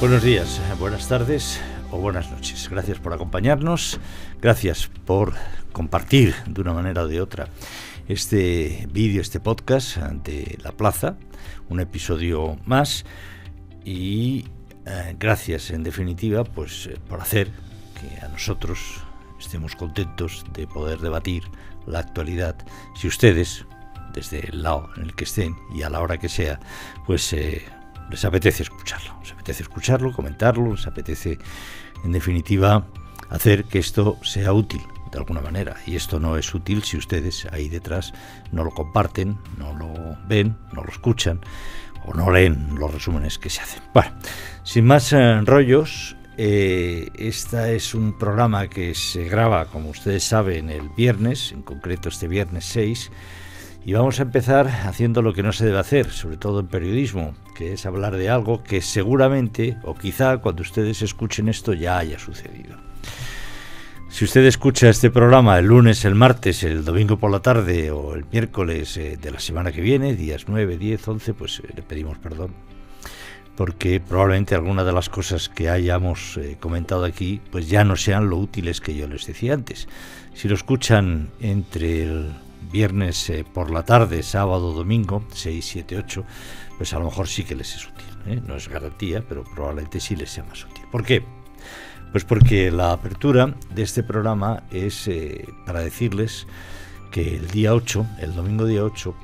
Buenos días, buenas tardes o buenas noches. Gracias por acompañarnos, gracias por compartir de una manera o de otra este vídeo, este podcast de La Plaza, un episodio más y eh, gracias en definitiva pues por hacer que a nosotros estemos contentos de poder debatir la actualidad. Si ustedes, desde el lado en el que estén y a la hora que sea, pues... Eh, les apetece escucharlo, les apetece escucharlo, comentarlo, les apetece, en definitiva, hacer que esto sea útil de alguna manera. Y esto no es útil si ustedes ahí detrás no lo comparten, no lo ven, no lo escuchan o no leen los resúmenes que se hacen. Bueno, sin más eh, rollos, eh, este es un programa que se graba, como ustedes saben, el viernes, en concreto este viernes 6 y vamos a empezar haciendo lo que no se debe hacer, sobre todo en periodismo, que es hablar de algo que seguramente o quizá cuando ustedes escuchen esto ya haya sucedido. Si usted escucha este programa el lunes, el martes, el domingo por la tarde o el miércoles eh, de la semana que viene, días 9, 10, 11, pues eh, le pedimos perdón, porque probablemente algunas de las cosas que hayamos eh, comentado aquí pues ya no sean lo útiles que yo les decía antes. Si lo escuchan entre el viernes eh, por la tarde, sábado, domingo, 6, 7, 8, pues a lo mejor sí que les es útil. ¿eh? No es garantía, pero probablemente sí les sea más útil. ¿Por qué? Pues porque la apertura de este programa es eh, para decirles que el día 8, el domingo día 8,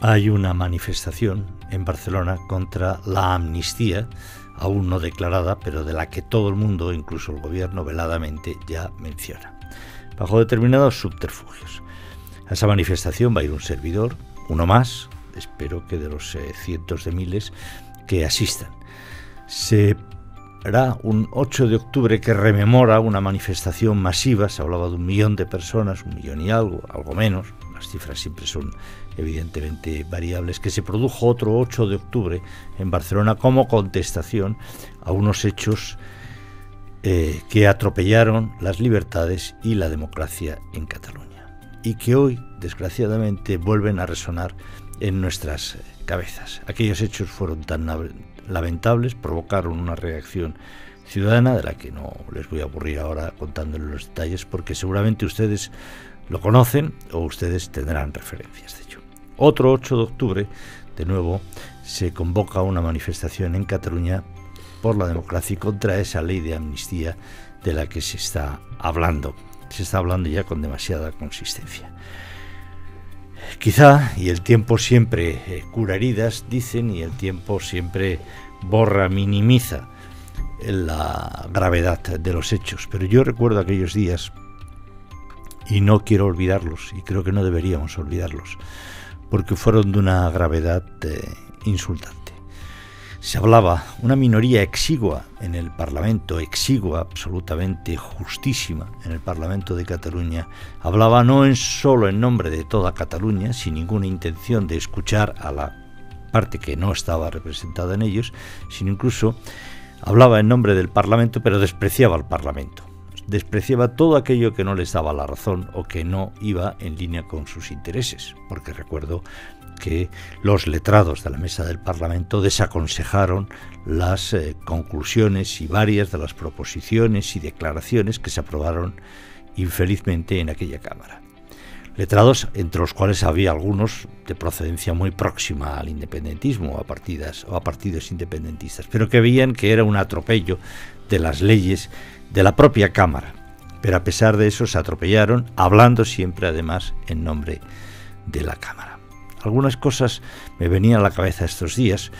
hay una manifestación en Barcelona contra la amnistía, aún no declarada, pero de la que todo el mundo, incluso el gobierno, veladamente ya menciona, bajo determinados subterfugios. A esa manifestación va a ir un servidor, uno más, espero que de los eh, cientos de miles que asistan. Se hará un 8 de octubre que rememora una manifestación masiva, se hablaba de un millón de personas, un millón y algo, algo menos, las cifras siempre son evidentemente variables, que se produjo otro 8 de octubre en Barcelona como contestación a unos hechos eh, que atropellaron las libertades y la democracia en Cataluña y que hoy, desgraciadamente, vuelven a resonar en nuestras cabezas. Aquellos hechos fueron tan lamentables, provocaron una reacción ciudadana de la que no les voy a aburrir ahora contándoles los detalles porque seguramente ustedes lo conocen o ustedes tendrán referencias de ello. Otro 8 de octubre, de nuevo, se convoca una manifestación en Cataluña por la democracia y contra esa ley de amnistía de la que se está hablando se está hablando ya con demasiada consistencia. Quizá, y el tiempo siempre eh, cura heridas, dicen, y el tiempo siempre borra, minimiza la gravedad de los hechos. Pero yo recuerdo aquellos días, y no quiero olvidarlos, y creo que no deberíamos olvidarlos, porque fueron de una gravedad eh, insultante se hablaba, una minoría exigua en el Parlamento, exigua, absolutamente justísima en el Parlamento de Cataluña, hablaba no en solo en nombre de toda Cataluña, sin ninguna intención de escuchar a la parte que no estaba representada en ellos, sino incluso hablaba en nombre del Parlamento, pero despreciaba al Parlamento despreciaba todo aquello que no les daba la razón o que no iba en línea con sus intereses, porque recuerdo que los letrados de la mesa del Parlamento desaconsejaron las eh, conclusiones y varias de las proposiciones y declaraciones que se aprobaron infelizmente en aquella Cámara. Letrados entre los cuales había algunos de procedencia muy próxima al independentismo a partidas, o a partidos independentistas, pero que veían que era un atropello de las leyes de la propia Cámara. Pero a pesar de eso se atropellaron, hablando siempre además en nombre de la Cámara. Algunas cosas me venían a la cabeza estos días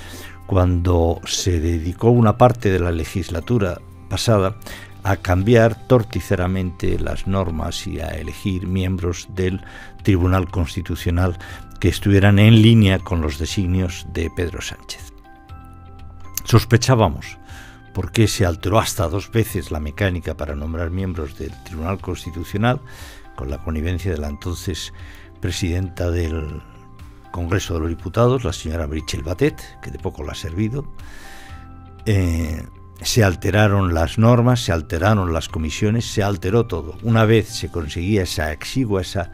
cuando se dedicó una parte de la legislatura pasada a cambiar torticeramente las normas y a elegir miembros del Tribunal Constitucional que estuvieran en línea con los designios de Pedro Sánchez. Sospechábamos porque se alteró hasta dos veces la mecánica para nombrar miembros del Tribunal Constitucional, con la connivencia de la entonces presidenta del Congreso de los Diputados, la señora Brichel Batet, que de poco la ha servido. Eh, se alteraron las normas, se alteraron las comisiones, se alteró todo. Una vez se conseguía esa exigua, esa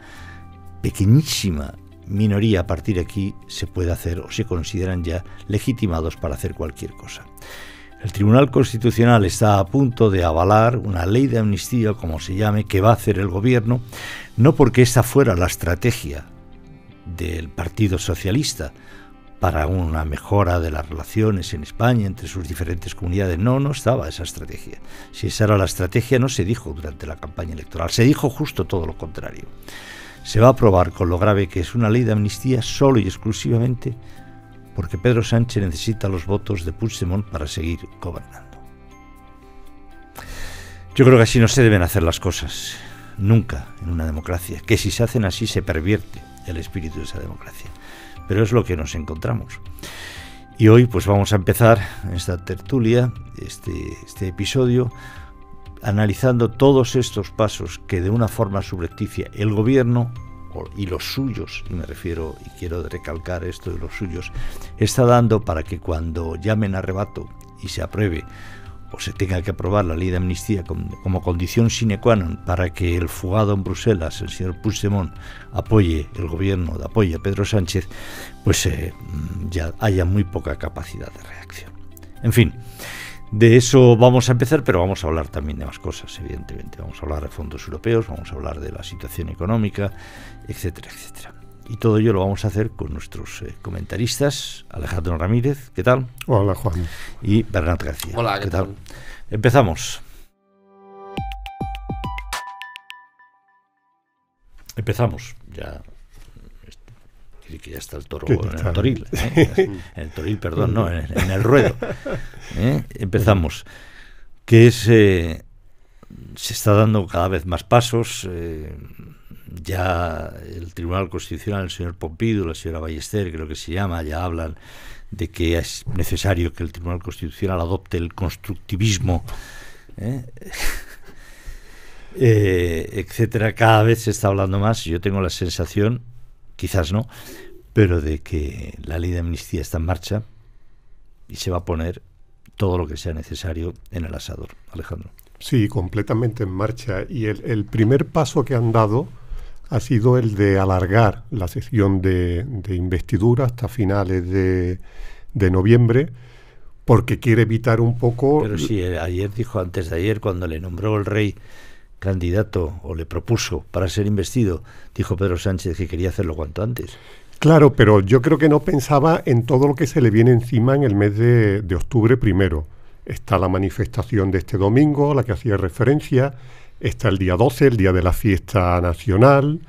pequeñísima minoría a partir de aquí, se puede hacer o se consideran ya legitimados para hacer cualquier cosa. El Tribunal Constitucional está a punto de avalar una ley de amnistía, como se llame, que va a hacer el gobierno, no porque esa fuera la estrategia del Partido Socialista para una mejora de las relaciones en España entre sus diferentes comunidades. No, no estaba esa estrategia. Si esa era la estrategia, no se dijo durante la campaña electoral, se dijo justo todo lo contrario. Se va a aprobar con lo grave que es una ley de amnistía solo y exclusivamente porque Pedro Sánchez necesita los votos de Puigdemont para seguir gobernando. Yo creo que así no se deben hacer las cosas, nunca en una democracia, que si se hacen así se pervierte el espíritu de esa democracia. Pero es lo que nos encontramos. Y hoy pues vamos a empezar esta tertulia, este, este episodio, analizando todos estos pasos que de una forma subrepticia el gobierno y los suyos, y me refiero y quiero recalcar esto de los suyos, está dando para que cuando llamen a rebato y se apruebe o se tenga que aprobar la ley de amnistía como condición sine qua non para que el fugado en Bruselas, el señor Puigdemont, apoye el gobierno, apoye a Pedro Sánchez, pues eh, ya haya muy poca capacidad de reacción. En fin, de eso vamos a empezar, pero vamos a hablar también de más cosas, evidentemente. Vamos a hablar de fondos europeos, vamos a hablar de la situación económica, etcétera, etcétera. Y todo ello lo vamos a hacer con nuestros eh, comentaristas, Alejandro Ramírez, ¿qué tal? Hola, Juan. Y Bernat García. Hola, ¿qué, tal? Empezamos. Empezamos, ya que ya está el toro en el toril. ¿eh? En el toril, perdón, no, en, el ruedo. ¿eh? Empezamos. Que es. Eh, se está dando cada vez más pasos. ya el Tribunal Constitucional, el señor Pompidou, la señora Ballester, creo que se llama, ya hablan de que es necesario que el Tribunal Constitucional adopte el constructivismo. etcétera, cada vez se está hablando más. Yo tengo la sensación quizás no, pero de que la ley de amnistía está en marcha y se va a poner todo lo que sea necesario en el asador, Alejandro. Sí, completamente en marcha. Y el, primer paso que han dado ha sido el de alargar la sesión de, investidura hasta finales de, de noviembre porque quiere evitar un poco... Pero sí, ayer dijo, antes de ayer, cuando le nombró el rey candidato o le propuso para ser investido, dijo Pedro Sánchez que quería hacerlo cuanto antes. Claro, pero yo creo que no pensaba en todo lo que se le viene encima en el mes de, octubre primero. Está la manifestación de este domingo, la que hacía referencia, está el día 12, el día de la fiesta nacional,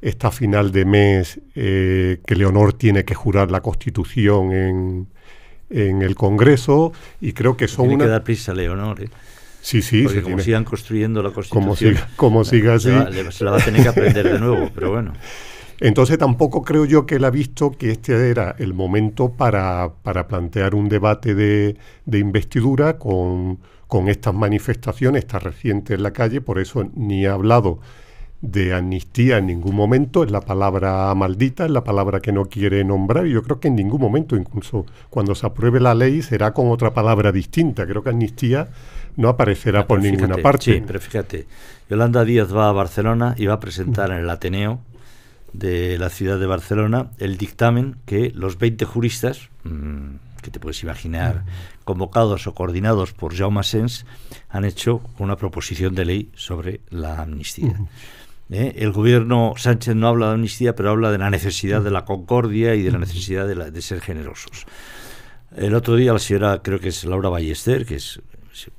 está final de mes eh, que Leonor tiene que jurar la constitución en, el Congreso y creo que son... Tiene una... que dar prisa, Leonor. ¿eh? Sí, sí. Porque como sigan construyendo la Constitución. Como siga, así. Se, la va a tener que aprender de nuevo, pero bueno. Entonces tampoco creo yo que él ha visto que este era el momento para, para plantear un debate de, de investidura con, con, estas manifestaciones, tan recientes en la calle, por eso ni ha hablado de amnistía en ningún momento, es la palabra maldita, es la palabra que no quiere nombrar, y yo creo que en ningún momento, incluso cuando se apruebe la ley, será con otra palabra distinta. Creo que amnistía no aparecerá ah, por ninguna parte. Sí, pero fíjate, Yolanda Díaz va a Barcelona y va a presentar en el Ateneo de la ciudad de Barcelona el dictamen que los 20 juristas, mm, que te puedes imaginar, convocados o coordinados por Jaume Sens, han hecho una proposición de ley sobre la amnistía. Eh, el gobierno Sánchez no habla de amnistía, pero habla de la necesidad de la concordia y de la necesidad de, de ser generosos. El otro día la señora, creo que es Laura Ballester, que es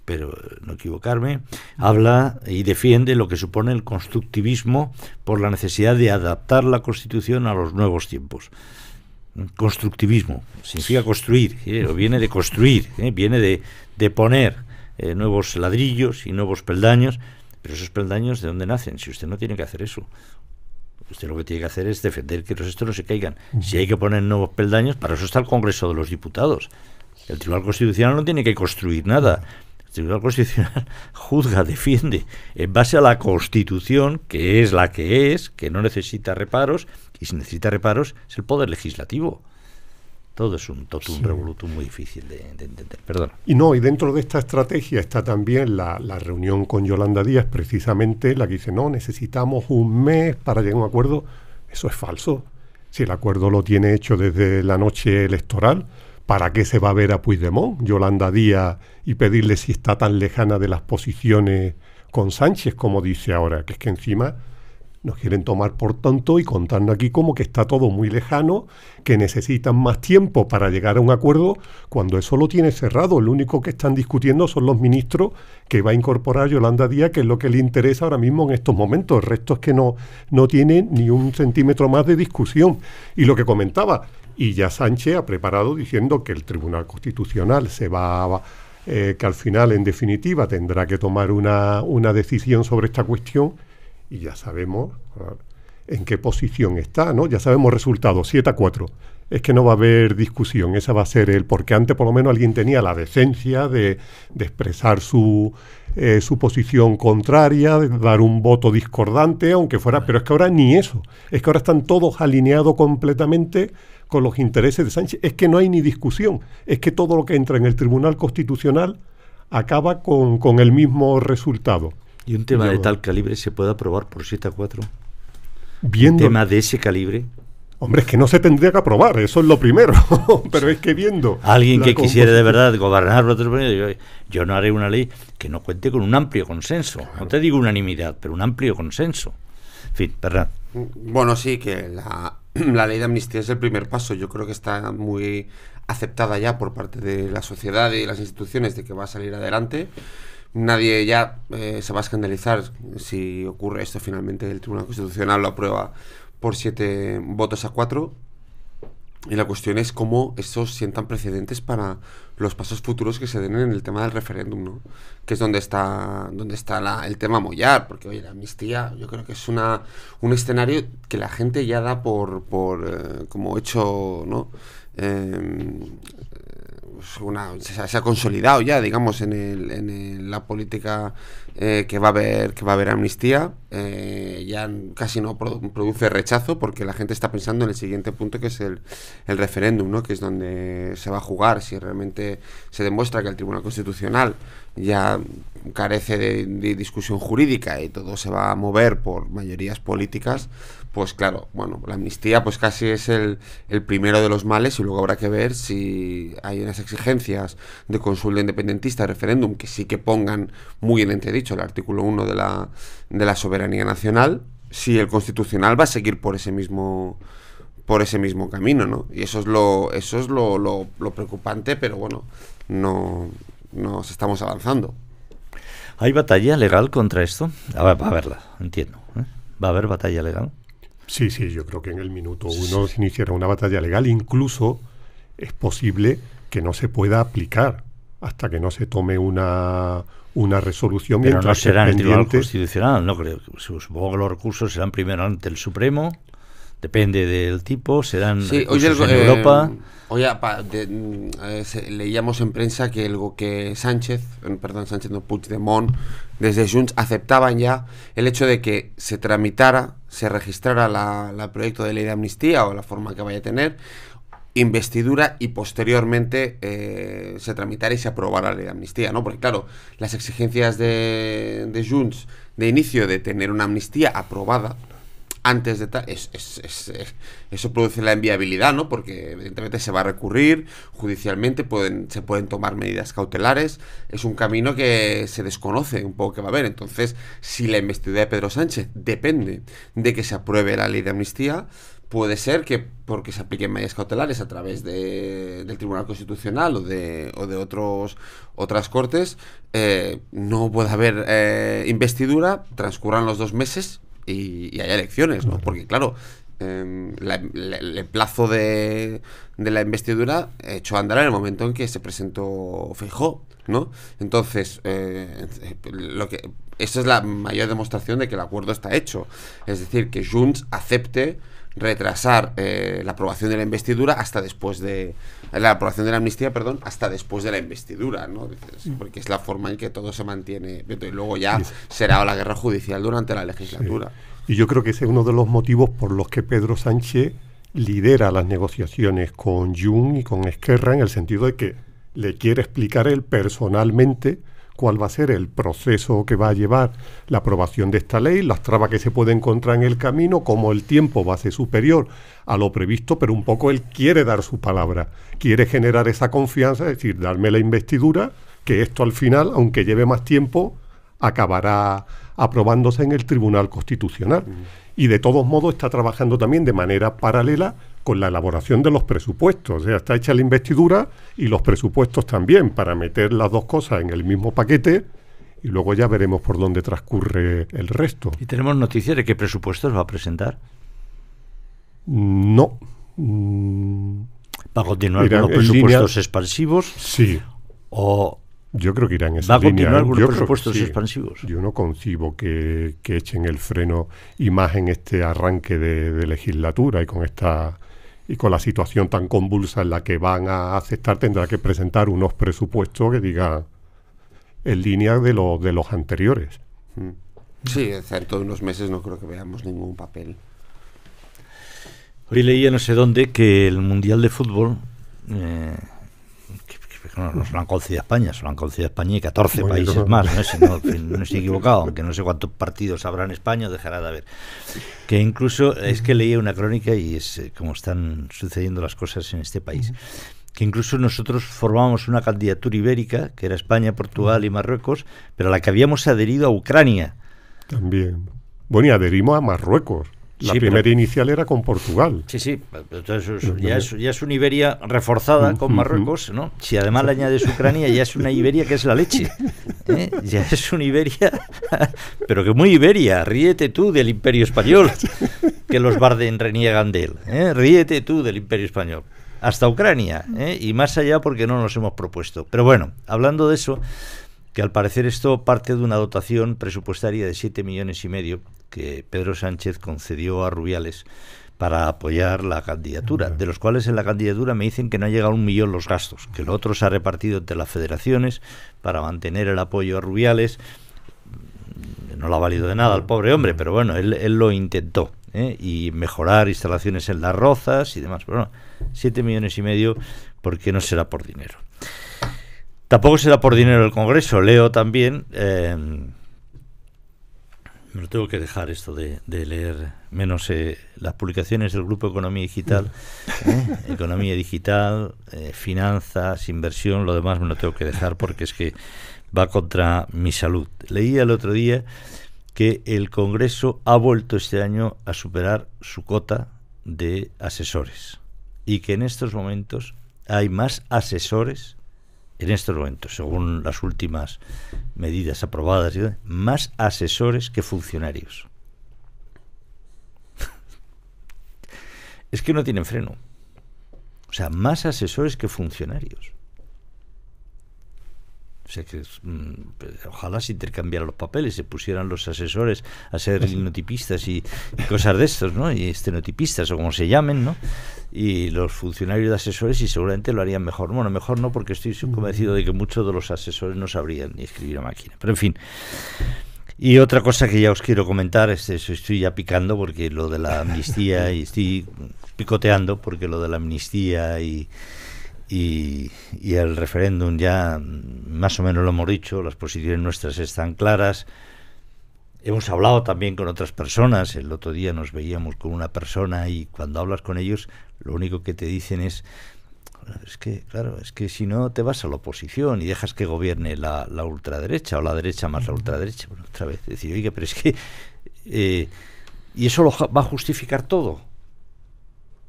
pero eh, no equivocarme, habla y defiende lo que supone el constructivismo por la necesidad de adaptar la Constitución a los nuevos tiempos. Constructivismo significa construir, ¿eh? o viene de construir, ¿eh? viene de, poner nuevos ladrillos y nuevos peldaños, pero esos peldaños de dónde nacen, si usted no tiene que hacer eso. Usted lo que tiene que hacer es defender que los estos no se caigan. Si hay que poner nuevos peldaños, para eso está el Congreso de los Diputados. El Tribunal Constitucional no tiene que construir nada. El Tribunal Constitucional juzga, defiende en base a la Constitución, que es la que es, que no necesita reparos, y si necesita reparos es el Poder Legislativo. Todo es un totum revolutum muy difícil de, entender. Y no, y dentro de esta estrategia está también la, la, reunión con Yolanda Díaz, precisamente la que dice, no, necesitamos un mes para llegar a un acuerdo. Eso es falso. Si el acuerdo lo tiene hecho desde la noche electoral, ¿para qué se va a ver a Puigdemont, Yolanda Díaz, y pedirle si está tan lejana de las posiciones con Sánchez como dice ahora? Que es que encima nos quieren tomar por tanto y contando aquí como que está todo muy lejano, que necesitan más tiempo para llegar a un acuerdo, cuando eso lo tiene cerrado. Lo único que están discutiendo son los ministros que va a incorporar Yolanda Díaz, que es lo que le interesa ahora mismo en estos momentos. El resto es que no, no tiene ni un centímetro más de discusión. Y lo que comentaba, y ya Sánchez ha preparado diciendo que el Tribunal Constitucional se va a, eh, que al final, en definitiva, tendrá que tomar una, una decisión sobre esta cuestión y ya sabemos en qué posición está, ¿no? Ya sabemos resultados, 7 a 4. Es que no va a haber discusión, esa va a ser el, porque antes por lo menos alguien tenía la decencia de, de expresar su, eh, su posición contraria, dar un voto discordante, aunque fuera, pero es que ahora ni eso, es que ahora están todos alineados completamente con los intereses de Sánchez, es que no hay ni discusión, es que todo lo que entra en el Tribunal Constitucional acaba con, el mismo resultado. ¿Y un tema de tal calibre se puede aprobar por 7 a 4? ¿Un tema de ese calibre? Hombre, es que no se tendría que aprobar, eso es lo primero. Pero es que viendo. Alguien que quisiera de verdad gobernar yo, no haré una ley que no cuente con un amplio consenso. No te digo unanimidad, pero un amplio consenso. En fin, verdad. Bueno, sí, que la, ley de amnistía es el primer paso. Yo creo que está muy aceptada ya por parte de la sociedad y las instituciones de que va a salir adelante nadie ya eh, se va a escandalizar si ocurre esto finalmente el Tribunal Constitucional lo aprueba por 7 votos a 4. Y la cuestión es cómo esos sientan precedentes para los pasos futuros que se den en el tema del referéndum, ¿no? Que es donde está, donde está el tema mollar, porque oye, la amnistía yo creo que es una, un escenario que la gente ya da por, por eh, como hecho, ¿no? eh, se, ha consolidado ya, digamos, en, la política eh, que va a haber que va a haber amnistía. Eh, ya casi no produce rechazo porque la gente está pensando en el siguiente punto que es el, referéndum, ¿no? Que es donde se va a jugar si realmente se demuestra que el Tribunal Constitucional ya carece de discusión jurídica y todo se va a mover por mayorías políticas pues claro, bueno, la amnistía pues casi es el, primero de los males y luego habrá que ver si hay unas exigencias de consulta independentista, referéndum, que sí que pongan muy en entredicho el artículo 1 de la, de la soberanía nacional, si el constitucional va a seguir por ese mismo por ese mismo camino, ¿no? Y eso es lo, eso es lo, lo, preocupante, pero bueno, no nos estamos avanzando. ¿Hay batalla legal contra esto? A ver, va a haberla, entiendo. ¿eh? ¿Va a haber batalla legal? Sí, sí, yo creo que en el minuto uno se iniciará una batalla legal. Incluso es posible que no se pueda aplicar hasta que no se tome una, una resolución. Pero no será en el Tribunal Constitucional, no creo. Supongo que los recursos serán primero ante el Supremo depende del tipo, se dan en Europa. leíamos en prensa que el que Sánchez, eh, perdón, Sánchez no Puigdemont, desde Junts aceptaban ya el hecho de que se tramitara, se registrara la, proyecto de ley de amnistía o la forma que vaya a tener investidura y posteriormente eh, se tramitara y se aprobara la ley de amnistía, ¿no? Porque claro, las exigencias de, de Junts de inicio de tener una amnistía aprobada antes de tal. eso produce la inviabilidad, ¿no? Porque evidentemente se va a recurrir judicialmente, pueden, se pueden tomar medidas cautelares. Es un camino que se desconoce un poco que va a haber. Entonces, si la investidura de Pedro Sánchez depende de que se apruebe la ley de amnistía, puede ser que porque se apliquen medidas cautelares a través de, del Tribunal Constitucional o de, o de otros, otras cortes, eh, no pueda haber eh, investidura, transcurran los dos meses, y, y elecciones, ¿no? Porque claro, em, el plazo de, la investidura echó a andar en el momento en que se presentó Feijó, ¿no? Entonces, eh, lo que, esa es la mayor demostración de que el acuerdo está hecho. Es decir, que Junts acepte retrasar eh, la aprobación de la investidura hasta después de la aprobación de la amnistía, perdón, hasta después de la investidura, ¿no? Mm. Porque es la forma en que todo se mantiene. Y luego ya será la guerra judicial durante la legislatura. Y yo creo que ese es uno de los motivos por los que Pedro Sánchez lidera las negociaciones con Jun y con Esquerra en el sentido de que le quiere explicar él personalmente cuál va a ser el proceso que va a llevar la aprobación de esta ley, las trabas que se puede encontrar en el camino, como el tiempo va a ser superior a lo previsto, pero un poco él quiere dar su palabra, quiere generar esa confianza, es decir, darme la investidura, que esto al final, aunque lleve más tiempo, acabará aprobándose en el Tribunal Constitucional. Mm. Y de todos modos está trabajando también de manera paralela con la elaboración de los presupuestos. O está hecha la investidura y los presupuestos también, para meter las dos cosas en el mismo paquete y luego ya veremos por dónde transcurre el resto. ¿Y tenemos noticias de qué presupuestos va a presentar? No. Mm. ¿Va a continuar con los presupuestos expansivos? Sí. ¿O yo creo que irán en ¿Va a continuar ¿eh? con los presupuestos expansivos? Yo no concibo que, echen el freno y más en este arranque de, de legislatura y con esta y con la situación tan convulsa en la que van a aceptar tendrá que presentar unos presupuestos que diga en línea de, lo, de los anteriores. Sí, dentro de unos meses no creo que veamos ningún papel. Hoy leía no sé dónde que el Mundial de Fútbol, eh, no, no se han concedido a España, se lo han concedido España y 14 países más, ¿no? no, estoy equivocado, aunque no sé cuántos partidos habrá en España, dejará de haber. Que incluso es que leí una crónica y es eh, como están sucediendo las cosas en este país. Que incluso nosotros formamos una candidatura ibérica, que era España, Portugal y Marruecos, pero a la que habíamos adherido a Ucrania. También. Bueno, y adherimos a Marruecos. La primera inicial era con Portugal. Sí, sí, ya es, una Iberia reforzada con Marruecos, ¿no? Si además le añades Ucrania, ya es una Iberia que es la leche. ¿eh? Ya es una Iberia, pero que muy Iberia, ríete tú del Imperio Español, que los Barden reniegan de él, ¿eh? ríete tú del Imperio Español. Hasta Ucrania, ¿eh? y más allá porque no nos hemos propuesto. Pero bueno, hablando de eso, que al parecer esto parte de una dotación presupuestaria de 7 millones y medio que Pedro Sánchez concedió a Rubiales para apoyar la candidatura, de los cuales en la candidatura me dicen que no ha llegado un millón los gastos, que lo otro se ha repartido entre las federaciones para mantener el apoyo a Rubiales. No lo ha valido de nada al pobre hombre, pero bueno, él, lo intentó. ¿eh? Y mejorar instalaciones en las rozas y demás. bueno, siete millones y medio, porque no será por dinero? Tampoco será por dinero el Congreso. Leo también... Eh, me lo tengo que dejar esto de, leer menos eh, las publicaciones del Grupo Economía Digital, ¿eh? Economía Digital, eh, Finanzas, Inversión, lo demás me lo tengo que dejar porque es que va contra mi salud. leí el otro día que el Congreso ha vuelto este año a superar su cota de asesores y que en estos momentos hay más asesores en estos momentos, según las últimas medidas aprobadas, más asesores que funcionarios. es que no tienen freno. O sea, más asesores que funcionarios. O sea que mm, pues, ojalá se intercambiaran los papeles, se pusieran los asesores a ser pues hipnotipistas y, cosas de estos, ¿no? Y estenotipistas o como se llamen, ¿no? Y los funcionarios de asesores y seguramente lo harían mejor. Bueno, mejor no porque estoy convencido de que muchos de los asesores no sabrían ni escribir a máquina. Pero en fin. Y otra cosa que ya os quiero comentar, este, estoy ya picando porque lo de la amnistía y estoy picoteando porque lo de la amnistía y y, el referéndum ya mm, más o menos lo hemos dicho, las posiciones nuestras están claras. Hemos hablado también con otras personas, el otro día nos veíamos con una persona y cuando hablas con ellos lo único que te dicen es, es que, claro, es que si no te vas a la oposición y dejas que gobierne la, la ultraderecha o la derecha más la ultraderecha, otra vez, decir, oiga, pero es que... Eh, y eso lo va a justificar todo.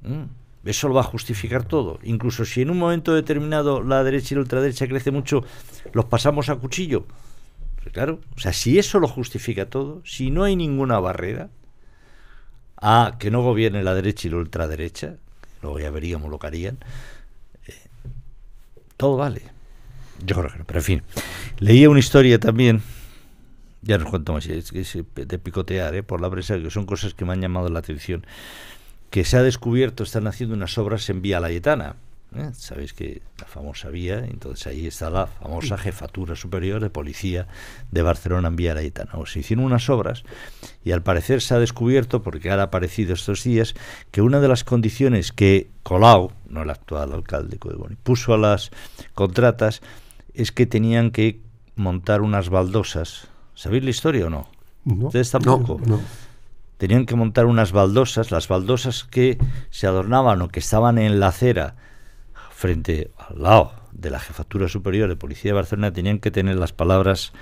Mm eso lo va a justificar todo. Incluso si en un momento determinado la derecha y la ultraderecha crece mucho, los pasamos a cuchillo. Pues claro, o sea, si eso lo justifica todo, si no hay ninguna barrera a que no gobierne la derecha y la ultraderecha, luego ya veríamos lo que harían, eh, todo vale. Yo creo que no, pero en fin. Leía una historia también, ya nos cuento más, es, de picotear eh, por la prensa, que son cosas que me han llamado la atención que se ha descubierto, están haciendo unas obras en Vía Layetana. ¿eh? Sabéis que la famosa vía, entonces ahí está la famosa jefatura superior de policía de Barcelona en Vía Layetana. O pues se hicieron unas obras y al parecer se ha descubierto, porque ha aparecido estos días, que una de las condiciones que Colau, no el actual alcalde puso a las contratas es que tenían que montar unas baldosas. ¿Sabéis la historia o no? no Ustedes tampoco. no tenían que montar unas baldosas, las baldosas que se adornaban o que estaban en la acera frente al lado de la Jefatura Superior de Policía de Barcelona, tenían que tener las palabras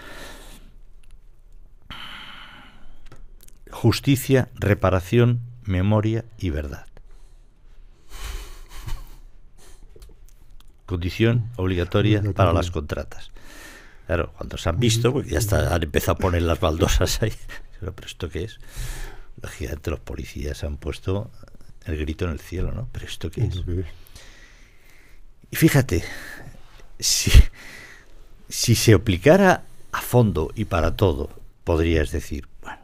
justicia, reparación, memoria y verdad. Condición obligatoria para las contratas. Claro, cuando se han visto, porque ya está, han empezado a poner las baldosas ahí. ¿Pero esto qué es? Gigantes, los policías han puesto el grito en el cielo, ¿no? Pero esto qué es. Y fíjate, si, si se aplicara a fondo y para todo, podrías decir, bueno,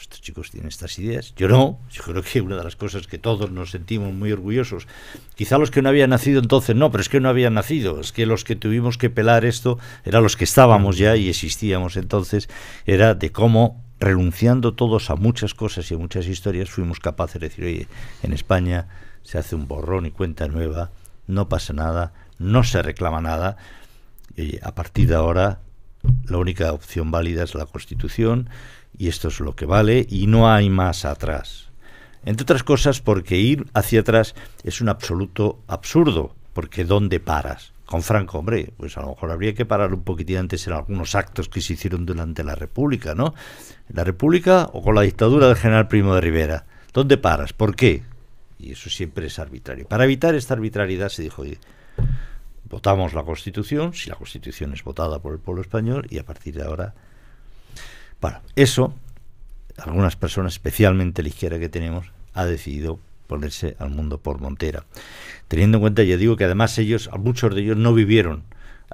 estos chicos tienen estas ideas, yo no, yo creo que una de las cosas que todos nos sentimos muy orgullosos, quizá los que no habían nacido entonces no, pero es que no habían nacido, es que los que tuvimos que pelar esto eran los que estábamos ya y existíamos entonces, era de cómo renunciando todos a muchas cosas y a muchas historias, fuimos capaces de decir, oye, en España se hace un borrón y cuenta nueva, no pasa nada, no se reclama nada, y a partir de ahora la única opción válida es la Constitución y esto es lo que vale y no hay más atrás. Entre otras cosas porque ir hacia atrás es un absoluto absurdo, porque ¿dónde paras? con Franco, hombre, pues a lo mejor habría que parar un poquitín antes en algunos actos que se hicieron durante la República, ¿no? La República o con la dictadura del general Primo de Rivera. ¿Dónde paras? ¿Por qué? Y eso siempre es arbitrario. Para evitar esta arbitrariedad se dijo, oye, votamos la Constitución, si la Constitución es votada por el pueblo español, y a partir de ahora... Bueno, eso, algunas personas, especialmente la izquierda que tenemos, ha decidido ponerse al mundo por Montera teniendo en cuenta, ya digo, que además ellos, muchos de ellos no vivieron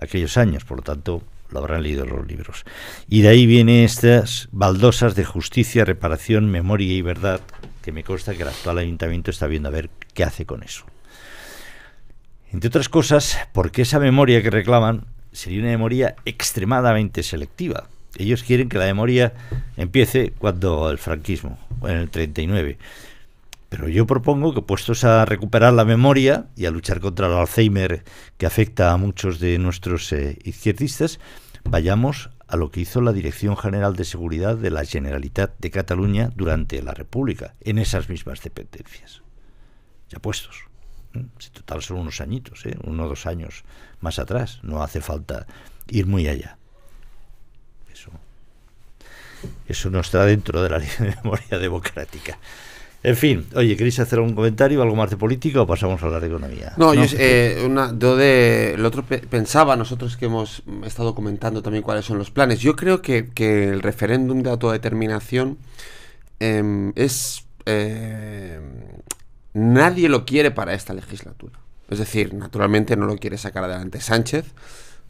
aquellos años, por lo tanto, lo habrán leído los libros. Y de ahí vienen estas baldosas de justicia, reparación, memoria y verdad, que me consta que el actual ayuntamiento está viendo a ver qué hace con eso. Entre otras cosas, porque esa memoria que reclaman sería una memoria extremadamente selectiva. Ellos quieren que la memoria empiece cuando el franquismo, en el 39. Pero yo propongo que puestos a recuperar la memoria y a luchar contra el Alzheimer que afecta a muchos de nuestros eh, izquierdistas, vayamos a lo que hizo la Dirección General de Seguridad de la Generalitat de Cataluña durante la República, en esas mismas dependencias. Ya puestos. ¿eh? Si total son unos añitos, ¿eh? uno o dos años más atrás, no hace falta ir muy allá. Eso, eso no está dentro de la de memoria democrática. En fin, oye, ¿queréis hacer algún comentario, algo más de política o pasamos a hablar de economía? No, yo eh, una, otro pensaba, nosotros que hemos estado comentando también cuáles son los planes, yo creo que, el referéndum de autodeterminación em, es... Em, nadie lo quiere para esta legislatura. Es decir, naturalmente no lo quiere sacar adelante Sánchez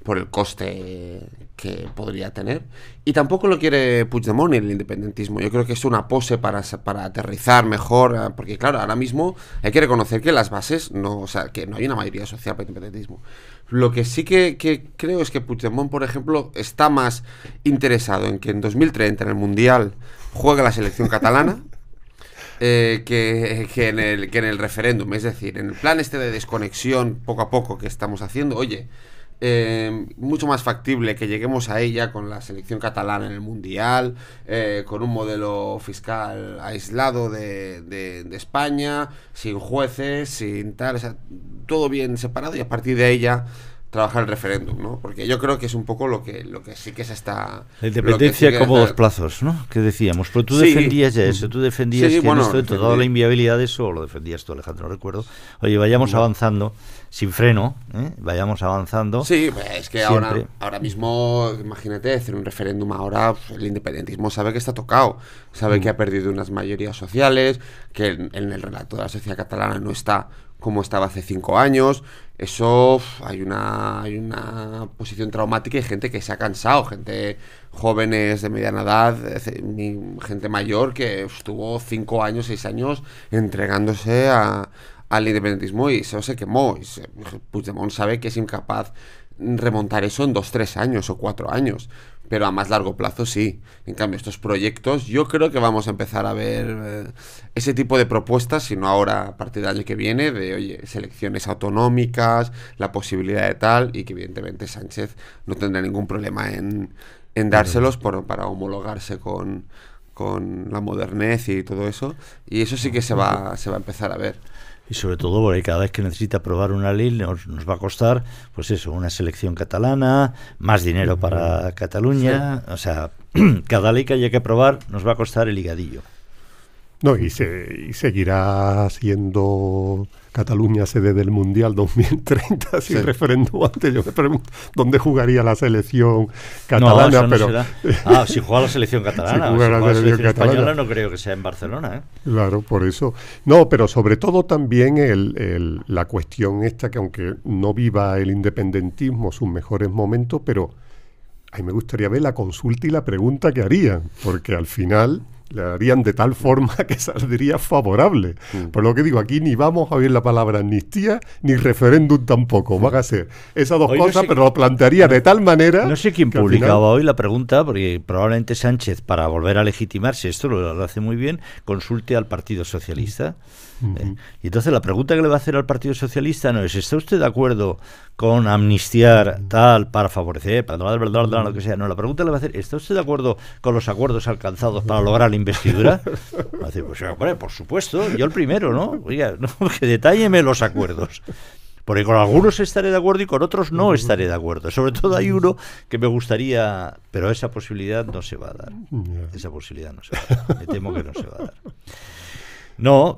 por el coste que podría tener. Y tampoco lo quiere Puigdemont el independentismo. Yo creo que es una pose para, para aterrizar mejor, ah, porque claro, ahora mismo hay que reconocer que las bases no, o sea, que no hay una mayoría social para el independentismo. Lo que sí que, que creo es que Puigdemont, por ejemplo, está más interesado en que en 2030, en el Mundial, juegue la selección catalana. Eh, que, que, en el, que en el referéndum, es decir, en el plan este de desconexión poco a poco que estamos haciendo, oye, eh, mucho más factible que lleguemos a ella con la selección catalana en el Mundial, eh, con un modelo fiscal aislado de, de, España, sin jueces, sin tal, todo bien separado y a partir de ella trabajar el referéndum, ¿no? Porque yo creo que es un poco lo que lo que sí que se está la independencia como dos plazos, ¿no? Que decíamos, pero tú defendías ya eso, tú defendías que esto de toda la inviabilidad de eso, o lo defendías tú, Alejandro, no recuerdo. Oye, vayamos avanzando sin freno, ¿eh? vayamos avanzando. Sí, pues es que ahora, ahora mismo, imagínate, hacer un referéndum ahora, pues, el independentismo sabe que está tocado, sabe mm. que ha perdido unas mayorías sociales, que en el relato de la sociedad catalana no está como estaba hace cinco años. Eso hay una, una posición traumática y gente que se ha cansado, gente jóvenes de mediana edad, gente mayor que estuvo cinco años, seis años entregándose a, al independentismo y eso se quemó. Y se, Puigdemont sabe que es incapaz remontar eso en dos, tres años o cuatro años pero a más largo plazo sí. En cambio, estos proyectos yo creo que vamos a empezar a ver eh, ese tipo de propuestas, sino ahora a partir del año que viene, de oye, selecciones autonómicas, la posibilidad de tal, y que evidentemente Sánchez no tendrá ningún problema en, dárselos para homologarse con, con la modernez y todo eso. Y eso sí que se va, se va a empezar a ver y sobre todo porque cada vez que necesita aprobar una ley nos, va a costar, pues eso, una selección catalana, más dinero para Cataluña, o sea, cada ley que haya que aprobar nos va a costar el higadillo. No, y, se, y seguirá siendo Cataluña sede del Mundial 2030 sin sí. referéndum antes. Yo me pregunto dónde jugaría la selección catalana. pero Ah, si juega la selección catalana. Si juega la, selección, española no creo que sea en Barcelona. ¿eh? Claro, por eso. No, pero sobre todo también la cuestión esta que aunque no viva el independentismo sus mejores momentos, pero ahí me gustaría ver la consulta y la pregunta que harían, porque al final le harían de tal forma que saldría favorable. Mm. Por lo que digo, aquí ni vamos a oír la palabra amnistía ni referéndum tampoco. Van a ser esas dos cosas, pero lo plantearía de tal manera. No sé quién publicaba hoy la pregunta, porque probablemente Sánchez, para volver a legitimarse, esto lo, hace muy bien, consulte al Partido Socialista. Eh, y entonces la pregunta que le va a hacer al Partido Socialista no es, ¿está usted de acuerdo con amnistiar tal para favorecer, para el verdad o lo que sea? No, la pregunta le va a hacer, ¿está usted de acuerdo con los acuerdos alcanzados para lograr la investidura? Va a decir, pues hombre, por supuesto, yo el primero, ¿no? Oiga, que detálleme los acuerdos. Porque con algunos estaré de acuerdo y con otros no estaré de acuerdo. Sobre todo hay uno que me gustaría, pero esa posibilidad no se va a dar. Esa posibilidad no se va a dar. Me temo que no se va a dar. No,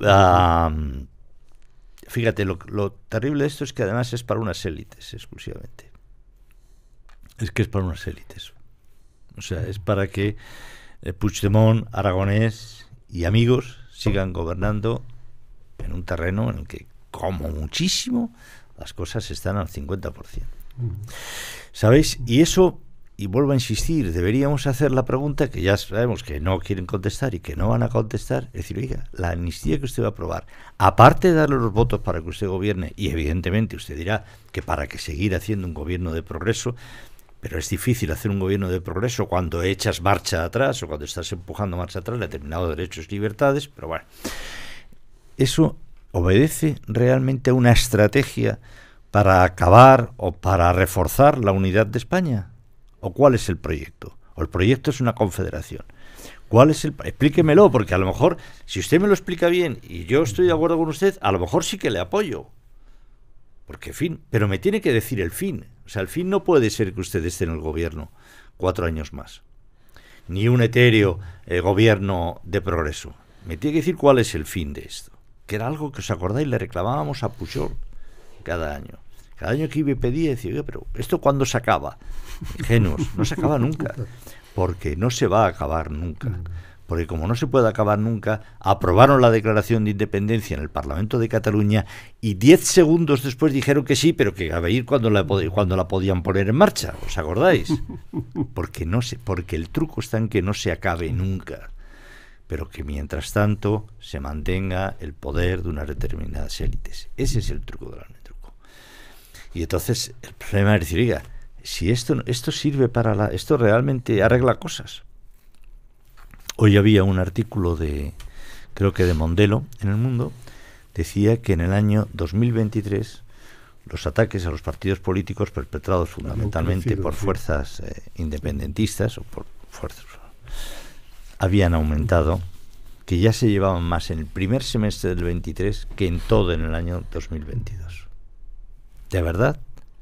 fíjate, lo, lo, terrible de esto es que además es para unas élites exclusivamente. Es que es para unas élites. O sea, es para que eh, Puigdemont, Aragonés y amigos sigan gobernando en un terreno en el que, como muchísimo, las cosas están al 50%. ¿Sabéis? Y eso y vuelvo a insistir, deberíamos hacer la pregunta que ya sabemos que no quieren contestar y que no van a contestar, es decir, oiga, la amnistía que usted va a aprobar, aparte de darle los votos para que usted gobierne, y evidentemente usted dirá que para que seguir haciendo un gobierno de progreso, pero es difícil hacer un gobierno de progreso cuando echas marcha atrás o cuando estás empujando marcha atrás determinados derechos y libertades, pero bueno, eso obedece realmente a una estrategia para acabar o para reforzar la unidad de España. ¿O cuál es el proyecto? ¿O el proyecto es una confederación? ¿Cuál es el.? Explíquemelo, porque a lo mejor, si usted me lo explica bien y yo estoy de acuerdo con usted, a lo mejor sí que le apoyo. Porque fin. Pero me tiene que decir el fin. O sea, el fin no puede ser que usted esté en el gobierno cuatro años más. Ni un etéreo eh, gobierno de progreso. Me tiene que decir cuál es el fin de esto. Que era algo que os acordáis le reclamábamos a Pujol cada año. Cada año que iba y pedía, decía, pero ¿esto cuándo se acaba? Genos, no se acaba nunca, porque no se va a acabar nunca. Porque como no se puede acabar nunca, aprobaron la declaración de independencia en el Parlamento de Cataluña y diez segundos después dijeron que sí, pero que a ver cuando la, cuando la podían poner en marcha, ¿os acordáis? Porque, no se, porque el truco está en que no se acabe nunca pero que mientras tanto se mantenga el poder de unas determinadas élites. Ese es el truco de la y entonces el problema es decir, oiga, si esto, esto sirve para la... esto realmente arregla cosas. Hoy había un artículo de, creo que de Mondelo, en el mundo, decía que en el año 2023 los ataques a los partidos políticos perpetrados fundamentalmente por fuerzas eh, independentistas o por fuerzas habían aumentado, que ya se llevaban más en el primer semestre del 23 que en todo en el año 2022 de verdad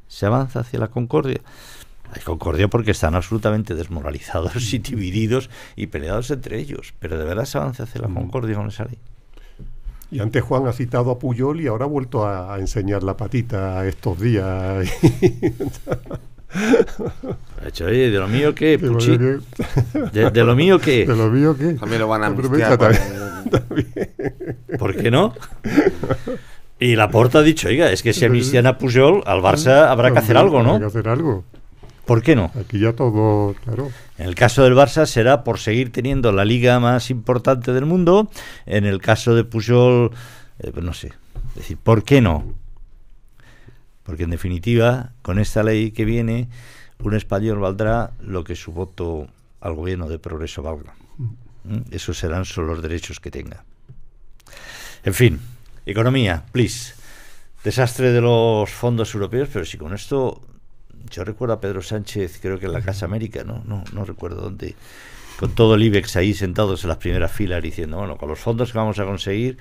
se avanza hacia la concordia. Hay concordia porque están absolutamente desmoralizados y divididos y peleados entre ellos, pero de verdad se avanza hacia la mm. concordia con esa ley. Y antes Juan ha citado a Puyol y ahora ha vuelto a, enseñar la patita estos días. ¿de lo mío qué? ¿De, lo mío qué? ¿De lo mío qué? También lo van a amnistiar. ¿Por qué no? Y porta ha dicho, oiga, es que si amnistian Pujol, al Barça ah, habrá que hacer algo, ¿no? Habrá que hacer algo. ¿Por qué no? Aquí ya todo, claro. En el caso del Barça será por seguir teniendo la liga más importante del mundo. En el caso de Pujol, eh, pues no sé. Es decir, ¿por qué no? Porque en definitiva, con esta ley que viene, un español valdrá lo que su voto al gobierno de progreso valga. Mm. ¿Mm? Esos serán solo los derechos que tenga. En fin, Economía, please. Desastre de los fondos europeos, pero si con esto yo recuerdo a Pedro Sánchez, creo que en la Casa América, no, no, no recuerdo dónde, con todo el IBEX ahí sentados en las primeras filas diciendo, bueno, con los fondos que vamos a conseguir,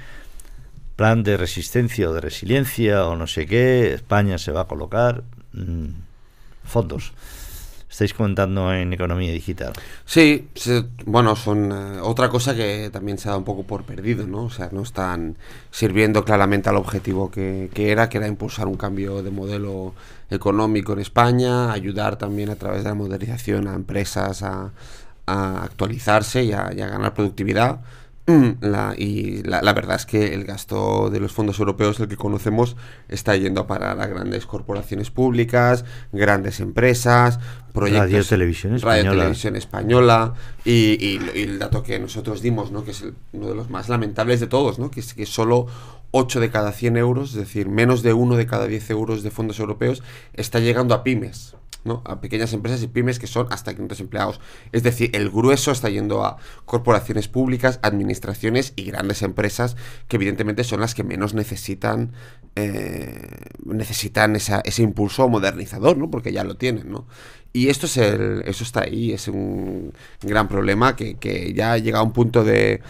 plan de resistencia o de resiliencia o no sé qué, España se va a colocar mm, fondos estáis comentando en economía digital. Sí, bueno, son eh, otra cosa que también se ha dado un poco por perdido, ¿no? O sea, no están sirviendo claramente al objetivo que, que era, que era impulsar un cambio de modelo económico en España, ayudar también a través de la modernización a empresas a, a actualizarse y y a ganar productividad Mm, la, y la, verdad es que el gasto de los fondos europeos, el que conocemos, está yendo para las grandes corporaciones públicas, grandes empresas, proyectos. Radio Televisión Española. Televisión Española. Y, el dato que nosotros dimos, que es uno de los más lamentables de todos, ¿no? que es que solo 8 de cada 100 euros, es decir, menos de 1 de cada 10 euros de fondos europeos, está llegando a pymes a pequeñas empresas y pymes que son hasta 500 empleados. Es decir, el grueso está yendo a corporaciones públicas, administraciones y grandes empresas que evidentemente son las que menos necesitan eh, necesitan ese impulso modernizador, ¿no? porque ya lo tienen. ¿no? Y esto es el, eso está ahí, es un gran problema que, que ya llegado a un punto de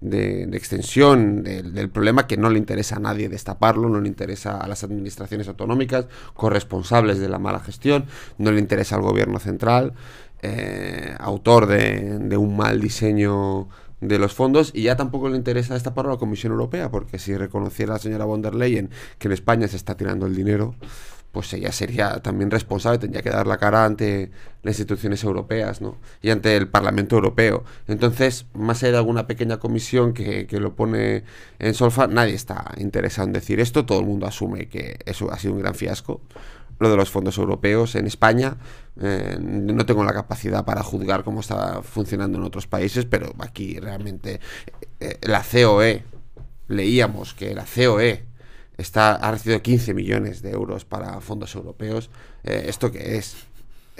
de, extensión del, problema que no le interesa a nadie destaparlo, no le interesa a las administraciones autonómicas, corresponsables de la mala gestión, no le interesa al gobierno central, eh, autor de, un mal diseño de los fondos y ya tampoco le interesa destaparlo a la Comisión Europea, porque si reconociera la señora von der Leyen que en España se está tirando el dinero, pues ella sería también responsable, tendría que dar la cara ante las instituciones europeas ¿no? y ante el Parlamento Europeo. Entonces, más allá de alguna pequeña comisión que, lo pone en solfa, nadie está interesado en decir esto, todo el mundo asume que eso ha sido un gran fiasco. Lo de los fondos europeos en España, eh, no tengo la capacidad para juzgar cómo está funcionando en otros países, pero aquí realmente eh, la COE, leíamos que la COE Está, ha recibido 15 millones de euros para fondos europeos. Eh, ¿Esto qué es?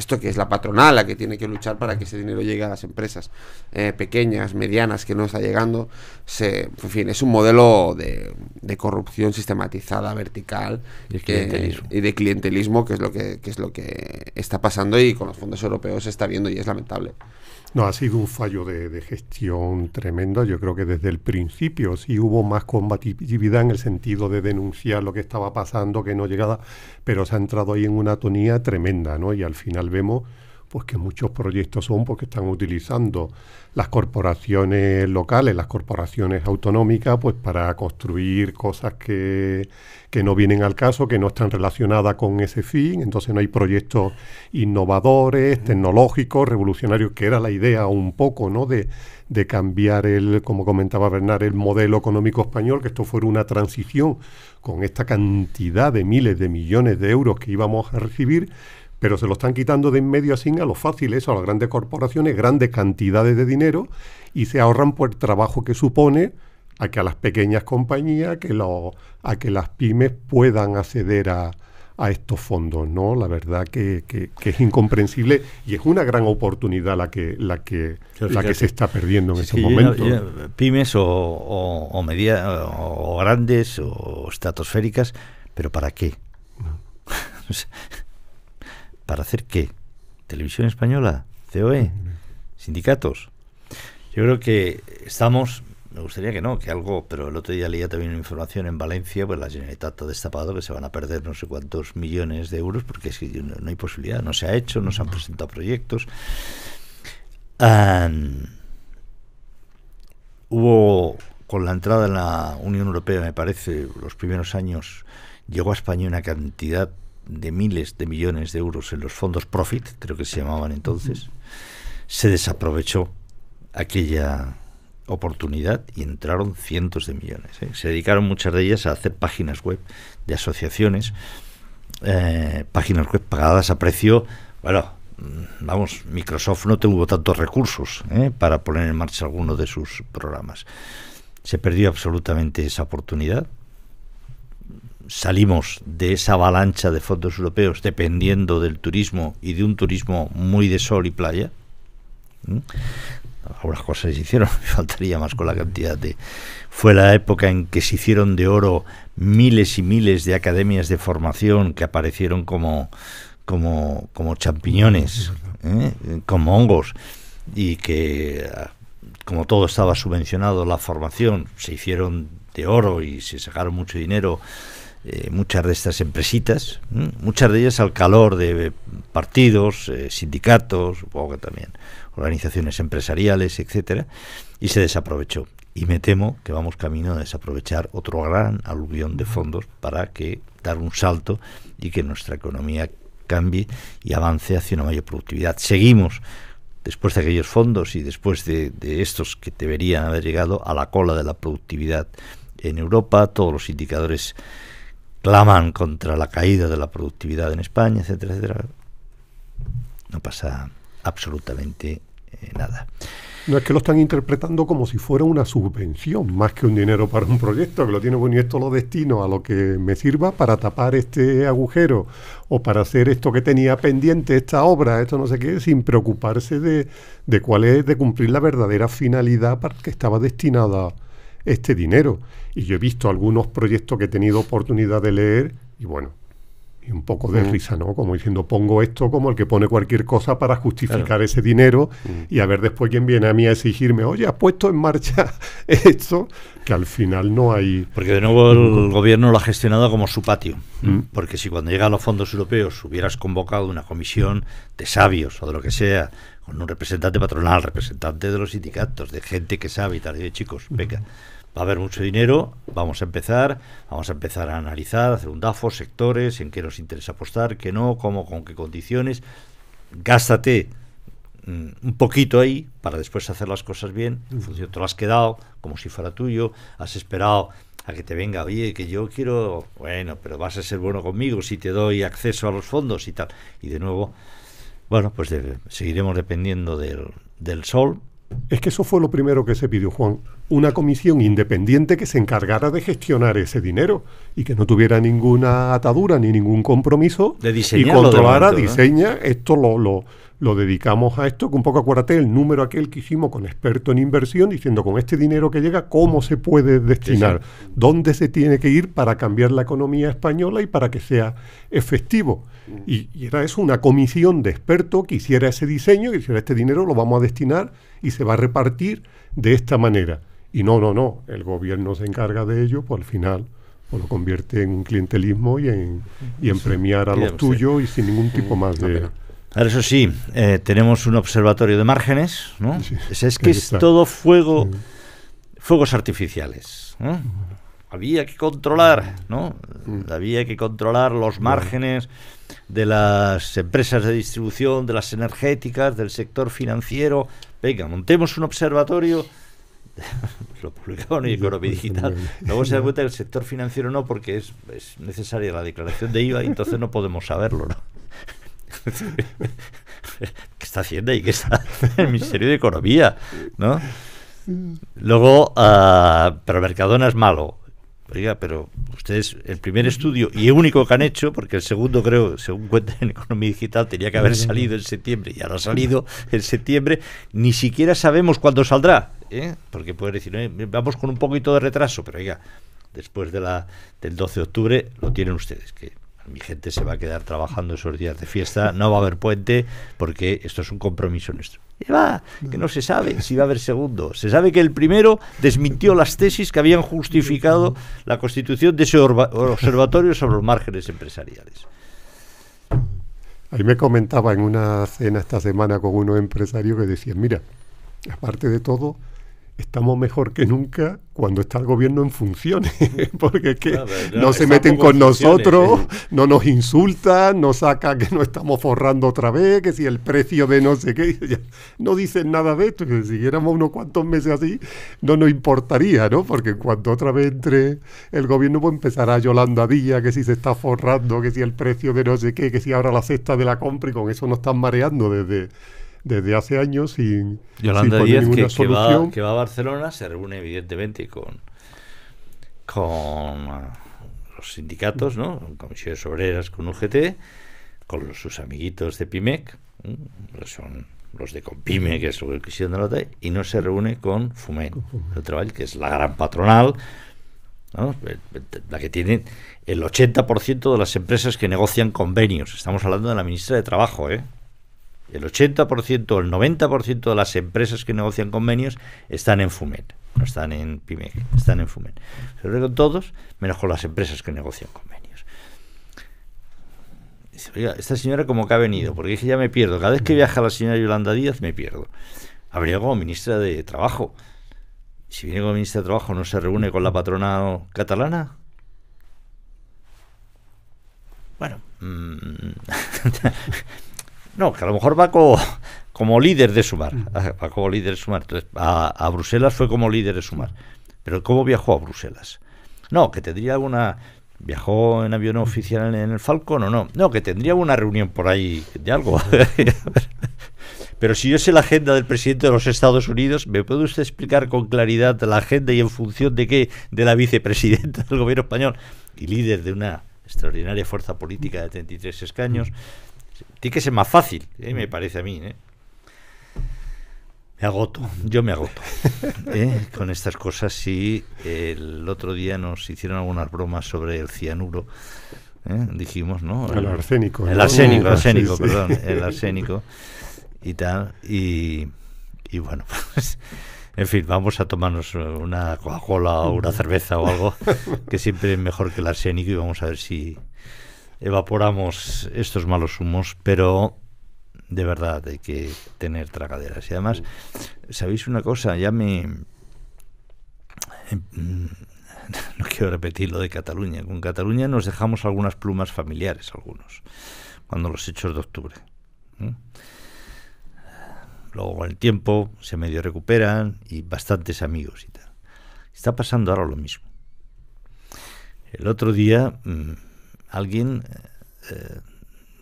esto que es la patronal la que tiene que luchar para que ese dinero llegue a las empresas eh, pequeñas, medianas, que no está llegando. Se, en fin, es un modelo de, corrupción sistematizada, vertical y, de clientelismo, que es, lo que, es lo que está pasando y con los fondos europeos se está viendo y es lamentable. No, ha sido un fallo de, de, gestión tremendo. Yo creo que desde el principio sí hubo más combatividad en el sentido de denunciar lo que estaba pasando, que no llegaba pero se ha entrado ahí en una tonía tremenda, ¿no? Y al final vemos pues que muchos proyectos son porque pues, están utilizando las corporaciones locales, las corporaciones autonómicas, pues para construir cosas que, que no vienen al caso, que no están relacionadas con ese fin. Entonces no hay proyectos innovadores, tecnológicos, revolucionarios, que era la idea un poco, ¿no? De, cambiar el, como comentaba Bernard, el modelo económico español, que esto fuera una transición con esta cantidad de miles de millones de euros que íbamos a recibir, pero se lo están quitando de en medio así a los fáciles, a las grandes corporaciones, grandes cantidades de dinero y se ahorran por el trabajo que supone a que a las pequeñas compañías, que lo, a que las pymes puedan acceder a, a estos fondos, ¿no? La verdad que, es incomprensible y es una gran oportunidad la que, la que, la que se está perdiendo en ese momento. pymes o, o, o, o grandes o estratosféricas, ¿pero para qué? ¿Para hacer qué? ¿Televisión española? ¿COE? ¿Sindicatos? Yo creo que estamos me gustaría que no, que algo, pero el otro día leía también información en Valencia, pues la Generalitat ha destapado que se van a perder no sé cuántos millones de euros porque es que no, hay posibilidad, no se ha hecho, no se han presentado proyectos. hubo, con la entrada en la Unión Europea, me parece, los primeros años, llegó a España una cantidad de miles de millones de euros en los fondos profit, creo que se llamaban entonces, se desaprovechó aquella oportunidad y entraron cientos de millones. ¿eh? Se dedicaron muchas de ellas a hacer páginas web de asociaciones, eh, páginas web pagadas a precio, bueno, mm, vamos, Microsoft no tuvo tantos recursos ¿eh? para poner en marcha alguno de sus programas. Se perdió absolutamente esa oportunidad. Salimos de esa avalancha de fondos europeos dependiendo del turismo y de un turismo muy de sol y playa algunas cosas se hicieron, faltaría más con la cantidad de... Fue la época en que se hicieron de oro miles y miles de academias de formación que aparecieron como, como, como champiñones, ¿eh? como hongos, y que como todo estaba subvencionado, la formación se hicieron de oro y se sacaron mucho dinero. Eh, muchas de estas empresitas, ¿eh? muchas de ellas al calor de partidos, sindicatos, supongo que también organizaciones empresariales, etcétera, y se desaprovechó. Y me temo que vamos camino a desaprovechar otro gran aluvión de fondos para que dar un salto y que nuestra economía cambie y avance hacia una mayor productividad. Seguimos después de aquellos fondos y después de, estos que deberían haber llegado a la cola de la productividad en Europa, todos los indicadores claman contra la caída de la productividad en España, etcétera, etcétera. No pasa absolutamente nada. No es que lo están interpretando como si fuera una subvención, más que un dinero para un proyecto, que lo tiene bueno y esto lo destino a lo que me sirva para tapar este agujero o para hacer esto que tenía pendiente, esta obra, esto no sé qué, sin preocuparse de, de cuál es, de cumplir la verdadera finalidad para que estaba destinada este dinero. Y yo he visto algunos proyectos que he tenido oportunidad de leer y bueno, y un poco de risa, ¿no? Como diciendo, pongo esto como el que pone cualquier cosa para justificar ese dinero y a ver después quién viene a mí a exigirme, oye, has puesto en marcha esto, que al final no hay... Porque de nuevo el gobierno lo ha gestionado como su patio, mm. porque si cuando llegan los fondos europeos hubieras convocado una comisión de sabios o de lo que sea, con un representante patronal, representante de los sindicatos, de gente que sabe y tal, y de chicos, venga va a haber mucho dinero, vamos a empezar, vamos a empezar a analizar, hacer un DAFO, sectores, en qué nos interesa apostar, qué no, cómo, con qué condiciones. Gástate mm, un poquito ahí para después hacer las cosas bien. En función, te lo has quedado como si fuera tuyo, has esperado a que te venga, oye, que yo quiero, bueno, pero vas a ser bueno conmigo si te doy acceso a los fondos y tal. Y de nuevo, bueno, pues seguiremos dependiendo del, del sol, es que eso fue lo primero que se pidió, Juan. Una comisión independiente que se encargara de gestionar ese dinero y que no tuviera ninguna atadura ni ningún compromiso. De Y controlara, diseña, esto lo, lo, lo dedicamos a esto, que un poco acuérdate el número aquel que hicimos con experto en inversión, diciendo con este dinero que llega, cómo se puede destinar, dónde se tiene que ir para cambiar la economía española y para que sea efectivo. Mm. Y, era eso, una comisión de expertos que hiciera ese diseño, que hiciera este dinero, lo vamos a destinar y se va a repartir de esta manera. Y no, no, no, el gobierno se encarga de ello, pues al final pues, lo convierte en un clientelismo y en, premiar a los tuyos y sin ningún tipo mm. más de... Ahora, eso sí, eh, tenemos un observatorio de márgenes, ¿no? es, que es todo fuego, fuegos artificiales. Había que controlar, ¿no? Mm. Había que controlar los márgenes de las empresas de distribución, de las energéticas, del sector financiero. Venga, montemos un observatorio. lo publicaron en Economía pues Digital. Luego se da cuenta que el sector financiero no, porque es, es necesaria la declaración de IVA y entonces no podemos saberlo, ¿no? ¿Qué está haciendo y ¿Qué está el Ministerio de Economía? ¿No? Luego, ah, pero Mercadona es malo. Oiga, pero ustedes, el primer estudio y el único que han hecho, porque el segundo creo, según cuenta en Economía Digital, tenía que haber salido en septiembre y ahora ha salido en septiembre, ni siquiera sabemos cuándo saldrá. ¿eh? Porque puede decir, eh, vamos con un poquito de retraso, pero oiga, después de la, del 12 de octubre lo tienen ustedes, que mi gente se va a quedar trabajando esos días de fiesta, no va a haber puente, porque esto es un compromiso nuestro. va, que no se sabe si va a haber segundo. Se sabe que el primero desmintió las tesis que habían justificado la constitución de ese observatorio sobre los márgenes empresariales. Ahí me comentaba en una cena esta semana con uno empresario que decían, mira, aparte de todo, estamos mejor que nunca cuando está el gobierno en funciones, porque es que no, se meten con nosotros, no nos insultan, no saca que no estamos forrando otra vez, que si el precio de no sé qué, no dicen nada de esto, que si siguiéramos unos cuantos meses así, no nos importaría, ¿no? Porque cuando otra vez entre el gobierno, pues empezará Yolanda Díaz, que si se está forrando, que si el precio de no sé qué, que si ahora la cesta de la compra, y con eso nos están mareando desde desde hace años sin, sin ninguna que, solución. Que va, a Barcelona, se reúne evidentemente con, con ah, los sindicatos, ¿no? Con comisiones obreras, con UGT, con sus amiguitos de Pimec, son los de Compime, que es lo que la notar, y no se reúne con Fumen, el que es la gran patronal, eh, la que tiene el 80% de las empresas que negocian convenios. Estamos hablando de la ministra de Trabajo, ¿eh? el 80% o el 90% de las empresas que negocian convenios están en FUMET, no están en PYMEG están en FUMET. Se lo todos, menos con las empresas que negocian convenios. oiga, esta señora como que ha venido, porque es que ya me pierdo. Cada vez que viaja la señora Yolanda Díaz me pierdo. habría como ministra de Trabajo. Si viene como ministra de Trabajo, ¿no se reúne con la patrona catalana? Bueno, mm, No, que a lo mejor va como, líder de Sumar. Va ah, como líder de Sumar. a, Bruselas fue como líder de Sumar. Pero ¿cómo viajó a Bruselas? No, que tendría alguna... ¿Viajó en avión oficial en el Falcon o no? No, que tendría una reunión por ahí de algo. Pero si yo sé la agenda del presidente de los Estados Unidos, ¿me puede usted explicar con claridad la agenda y en función de qué? De la vicepresidenta del gobierno español y líder de una extraordinaria fuerza política de 33 escaños. Tiene que ser más fácil, ¿eh? me mm. parece a mí. ¿eh? Me agoto, yo me agoto ¿eh? con estas cosas. Sí, el otro día nos hicieron algunas bromas sobre el cianuro. Dijimos, ¿no? El arsénico. El, arsénico, el arsénico, perdón. El arsénico y tal. Y, y bueno, pues, en fin, vamos a tomarnos una Coca-Cola o una cerveza o algo, que siempre es mejor que el arsénico y vamos a ver si, evaporamos estos malos humos, pero de verdad hay que tener tragaderas. Y además, ¿sabéis una cosa? Ya me... Em, no quiero repetir lo de Cataluña. Con Cataluña nos dejamos algunas plumas familiares, algunos, cuando los hechos de octubre. Luego con el tiempo se medio recuperan y bastantes amigos y tal. Está pasando ahora lo mismo. El otro día mm, alguien eh, eh,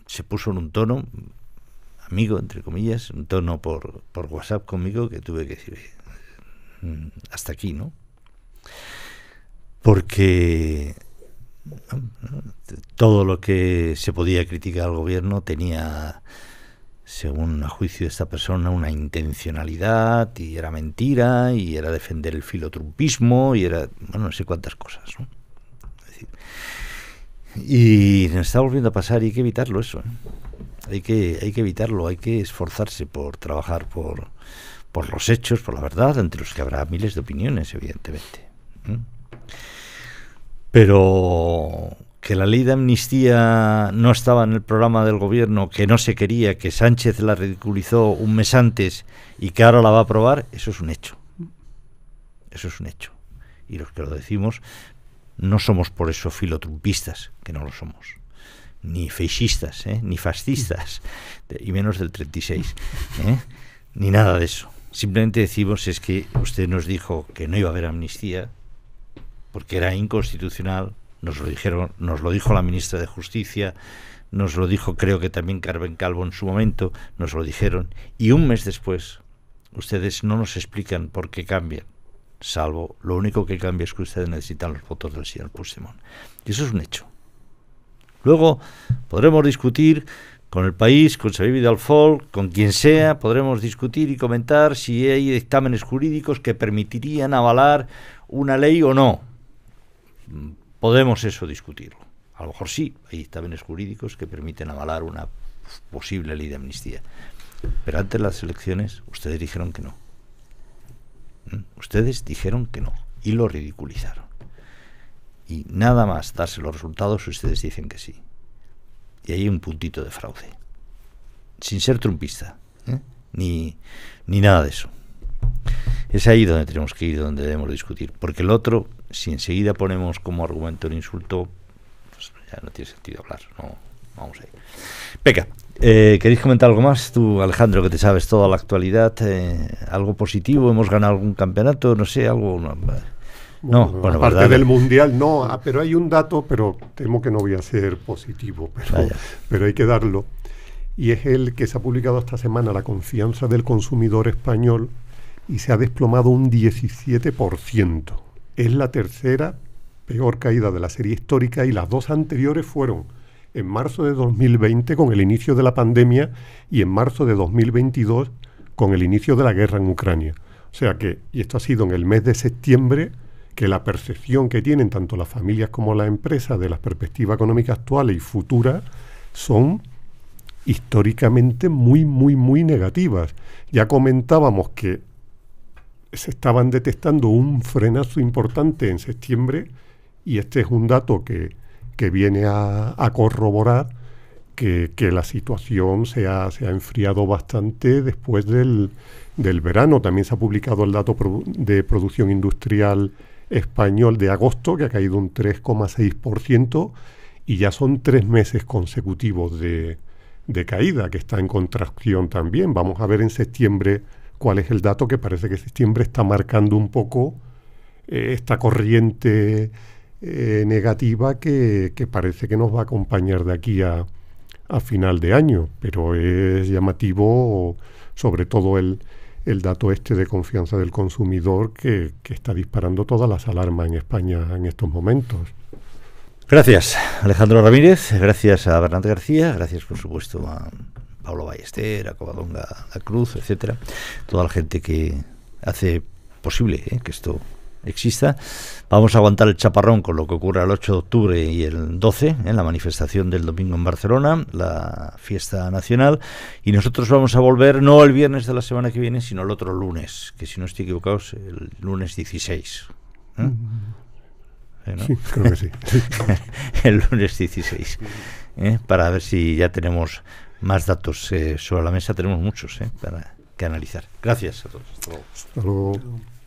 se puso en un tono, amigo, entre comillas, un tono por, por WhatsApp conmigo que tuve que decir, mm, hasta aquí, ¿no? Porque todo lo que se podía criticar al gobierno tenía, según a juicio de esta persona, una intencionalidad y era mentira y era defender el filotrumpismo y era, bueno, no sé cuántas cosas. ¿no? Y nos está volviendo a pasar y hay que evitarlo eso. ¿eh? Hay, que, hay que evitarlo, hay que esforzarse por trabajar por, por los hechos, por la verdad, entre los que habrá miles de opiniones, evidentemente. ¿eh? Pero que la ley de amnistía no estaba en el programa del gobierno, que no se quería, que Sánchez la ridiculizó un mes antes y que ahora la va a aprobar, eso es un hecho. Eso es un hecho. Y los que lo decimos no somos por eso filotrumpistas, que no lo somos. Ni feixistas, ¿eh? ni fascistas, y menos del 36. ¿eh? Ni nada de eso. Simplemente decimos es que usted nos dijo que no iba a haber amnistía porque era inconstitucional, nos lo dijeron, nos lo dijo la ministra de Justicia, nos lo dijo creo que también Carmen Calvo en su momento, nos lo dijeron y un mes después ustedes no nos explican por qué cambian salvo lo único que cambia es que ustedes necesitan los votos del señor Puigdemont. Y eso es un hecho. Luego podremos discutir con el país, con Xavier Vidal con quien sea, podremos discutir y comentar si hay dictámenes jurídicos que permitirían avalar una ley o no. Podemos eso discutirlo. A lo mejor sí, hay dictámenes jurídicos que permiten avalar una posible ley de amnistía. Pero antes de las elecciones ustedes dijeron que no. Ustedes dijeron que no y lo ridiculizaron. Y nada más darse los resultados, ustedes dicen que sí. Y ahí hay un puntito de fraude. Sin ser trumpista, ¿eh? ni, ni nada de eso. Es ahí donde tenemos que ir, donde debemos discutir. Porque el otro, si enseguida ponemos como argumento el insulto, pues ya no tiene sentido hablar. No, Vamos ahí. Peca, eh, ¿Queréis comentar algo más? Tú, Alejandro, que te sabes toda la actualidad, eh, algo positivo, hemos ganado algún campeonato, no sé, algo... No, eh, aparte del Mundial, no, ah, pero hay un dato, pero temo que no voy a ser positivo, pero, pero hay que darlo. Y es el que se ha publicado esta semana, la confianza del consumidor español, y se ha desplomado un 17%. Es la tercera peor caída de la serie histórica y las dos anteriores fueron en marzo de 2020 con el inicio de la pandemia y en marzo de 2022 con el inicio de la guerra en Ucrania. O sea que, y esto ha sido en el mes de septiembre, que la percepción que tienen tanto las familias como las empresas de las perspectivas económicas actuales y futuras son históricamente muy, muy, muy negativas. Ya comentábamos que se estaban detectando un frenazo importante en septiembre y este es un dato que que viene a, corroborar que, la situación se ha, se ha, enfriado bastante después del, verano. También se ha publicado el dato de producción industrial español de agosto, que ha caído un 3,6%, y ya son tres meses consecutivos de, caída, que está en contracción también. Vamos a ver en septiembre cuál es el dato, que parece que septiembre está marcando un poco eh, esta corriente eh, negativa que, parece que nos va a acompañar de aquí a, final de año, pero es llamativo sobre todo el, el dato este de confianza del consumidor que, está disparando todas las alarmas en España en estos momentos. Gracias, Alejandro Ramírez, gracias a Bernardo García, gracias por supuesto a Pablo Ballester, a Covadonga, a Cruz, etcétera, toda la gente que hace posible eh, que esto exista. Vamos a aguantar el chaparrón con lo que ocurre el 8 de octubre y el 12, en la manifestación del domingo en Barcelona, la fiesta nacional. Y nosotros vamos a volver no el viernes de la semana que viene, sino el otro lunes, que si no estoy equivocado es el lunes 16. ¿eh? ¿Eh, sí, creo que sí. el lunes 16. ¿eh? Para ver si ya tenemos más datos sobre la mesa, tenemos muchos para que analizar. Gracias a todos. Hasta luego.